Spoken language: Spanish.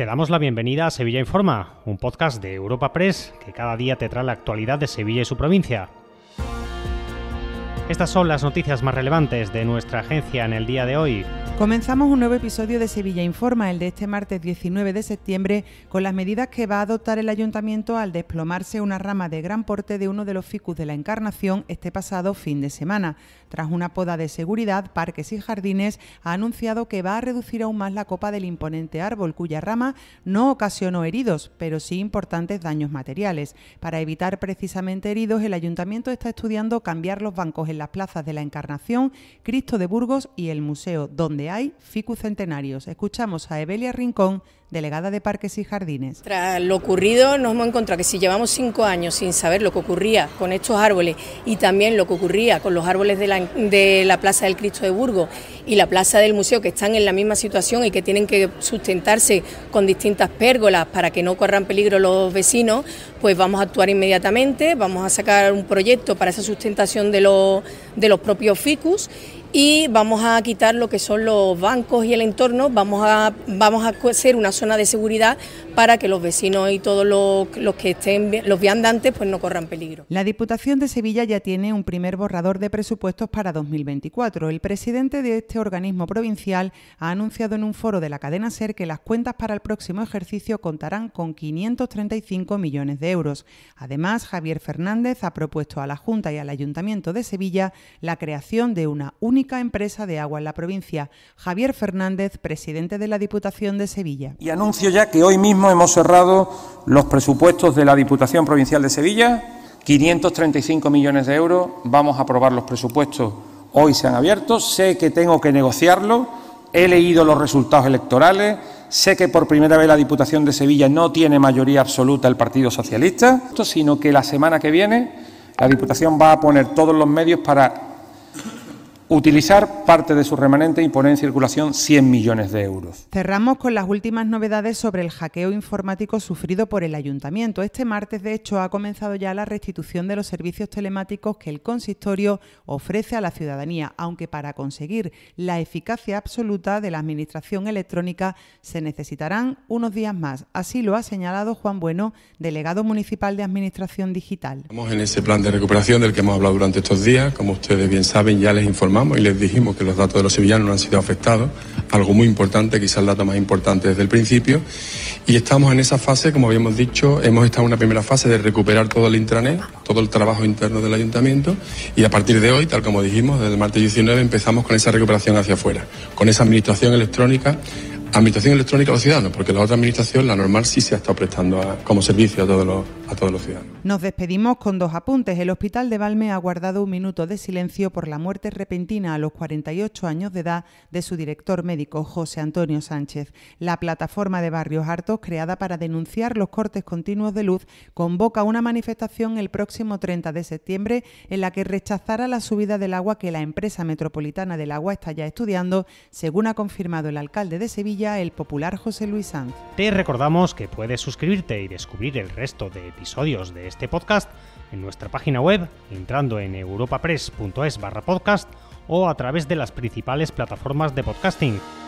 Te damos la bienvenida a Sevilla Informa, un podcast de Europa Press que cada día te trae la actualidad de Sevilla y su provincia. Estas son las noticias más relevantes de nuestra agencia en el día de hoy, Comenzamos un nuevo episodio de Sevilla Informa, el de este martes 19 de septiembre, con las medidas que va a adoptar el ayuntamiento al desplomarse una rama de gran porte de uno de los ficus de la Encarnación este pasado fin de semana. Tras una poda de seguridad, Parques y Jardines ha anunciado que va a reducir aún más la copa del imponente árbol, cuya rama no ocasionó heridos, pero sí importantes daños materiales. Para evitar precisamente heridos, el ayuntamiento está estudiando cambiar los bancos en las plazas de la Encarnación, Cristo de Burgos y el Museo, donde hay Ficus Centenarios. Escuchamos a Evelia Rincón delegada de Parques y Jardines. Tras lo ocurrido, nos hemos encontrado que si llevamos cinco años sin saber lo que ocurría con estos árboles y también lo que ocurría con los árboles de la, Plaza del Cristo de Burgos y la Plaza del Museo, que están en la misma situación y que tienen que sustentarse con distintas pérgolas para que no corran peligro los vecinos, pues vamos a actuar inmediatamente, vamos a sacar un proyecto para esa sustentación de los, de los propios ficus y vamos a quitar lo que son los bancos y el entorno, vamos a, vamos a hacer una de seguridad para que los vecinos y todos los, que estén, los viandantes, pues no corran peligro. La Diputación de Sevilla ya tiene un primer borrador de presupuestos para 2024. El presidente de este organismo provincial ha anunciado en un foro de la cadena SER que las cuentas para el próximo ejercicio contarán con 535 millones de euros. Además, Javier Fernández ha propuesto a la Junta y al Ayuntamiento de Sevilla la creación de una única empresa de agua en la provincia. Javier Fernández, presidente de la Diputación de Sevilla anuncio ya que hoy mismo hemos cerrado los presupuestos de la Diputación Provincial de Sevilla, 535 millones de euros, vamos a aprobar los presupuestos, hoy se han abierto, sé que tengo que negociarlo, he leído los resultados electorales, sé que por primera vez la Diputación de Sevilla no tiene mayoría absoluta el Partido Socialista, sino que la semana que viene la Diputación va a poner todos los medios para utilizar parte de su remanente y poner en circulación 100 millones de euros. Cerramos con las últimas novedades sobre el hackeo informático sufrido por el ayuntamiento. Este martes, de hecho, ha comenzado ya la restitución de los servicios telemáticos que el consistorio ofrece a la ciudadanía, aunque para conseguir la eficacia absoluta de la administración electrónica se necesitarán unos días más. Así lo ha señalado Juan Bueno, delegado municipal de Administración Digital. Estamos en ese plan de recuperación del que hemos hablado durante estos días. Como ustedes bien saben, ya les informamos y les dijimos que los datos de los sevillanos no han sido afectados, algo muy importante, quizás el dato más importante desde el principio. Y estamos en esa fase, como habíamos dicho, hemos estado en una primera fase de recuperar todo el intranet, todo el trabajo interno del ayuntamiento, y a partir de hoy, tal como dijimos, desde martes 19 empezamos con esa recuperación hacia afuera, con esa administración electrónica administración electrónica a los ciudadanos, porque la otra administración, la normal, sí se ha estado prestando como servicio a todos los a todos los ciudadanos. Nos despedimos con dos apuntes. El Hospital de Valme ha guardado un minuto de silencio por la muerte repentina a los 48 años de edad de su director médico, José Antonio Sánchez. La plataforma de barrios hartos, creada para denunciar los cortes continuos de luz, convoca una manifestación el próximo 30 de septiembre en la que rechazará la subida del agua que la empresa metropolitana del agua está ya estudiando, según ha confirmado el alcalde de Sevilla, el popular José Luis Sanz. Te recordamos que puedes suscribirte y descubrir el resto de episodios de este podcast en nuestra página web, entrando en europapress.es barra podcast o a través de las principales plataformas de podcasting